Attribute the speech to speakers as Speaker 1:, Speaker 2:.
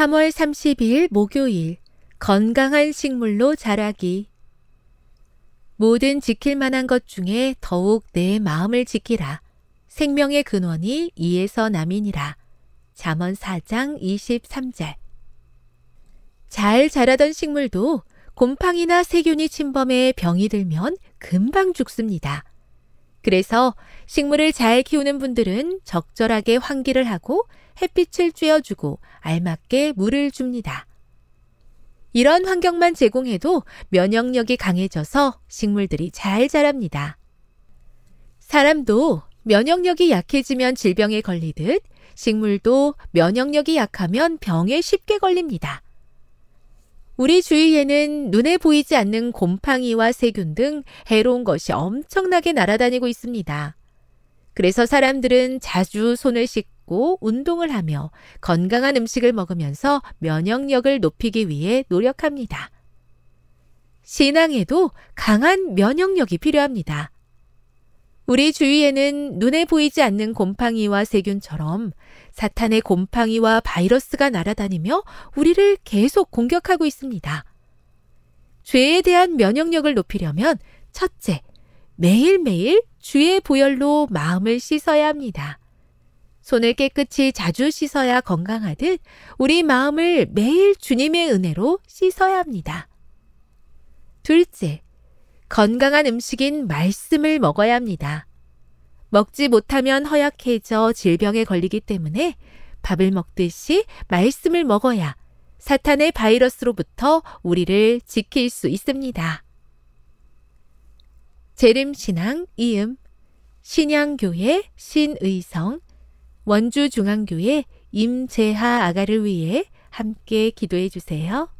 Speaker 1: 3월 3 0일 목요일 건강한 식물로 자라기 모든 지킬 만한 것 중에 더욱 내 마음을 지키라. 생명의 근원이 이에서 남이니라. 잠언 4장 23절 잘 자라던 식물도 곰팡이나 세균이 침범해 병이 들면 금방 죽습니다. 그래서 식물을 잘 키우는 분들은 적절하게 환기를 하고 햇빛을 쬐어주고 알맞게 물을 줍니다. 이런 환경만 제공해도 면역력이 강해져서 식물들이 잘 자랍니다. 사람도 면역력이 약해지면 질병에 걸리듯 식물도 면역력이 약하면 병에 쉽게 걸립니다. 우리 주위에는 눈에 보이지 않는 곰팡이와 세균 등 해로운 것이 엄청나게 날아다니고 있습니다. 그래서 사람들은 자주 손을 씻고 운동을 하며 건강한 음식을 먹으면서 면역력을 높이기 위해 노력합니다. 신앙에도 강한 면역력이 필요합니다. 우리 주위에는 눈에 보이지 않는 곰팡이와 세균처럼 사탄의 곰팡이와 바이러스가 날아다니며 우리를 계속 공격하고 있습니다. 죄에 대한 면역력을 높이려면 첫째, 매일매일 주의 보혈로 마음을 씻어야 합니다. 손을 깨끗이 자주 씻어야 건강하듯 우리 마음을 매일 주님의 은혜로 씻어야 합니다. 둘째, 건강한 음식인 말씀을 먹어야 합니다. 먹지 못하면 허약해져 질병에 걸리기 때문에 밥을 먹듯이 말씀을 먹어야 사탄의 바이러스로부터 우리를 지킬 수 있습니다. 재림신앙 이음 신양교회 신의성 원주중앙교회 임재하 아가를 위해 함께 기도해 주세요.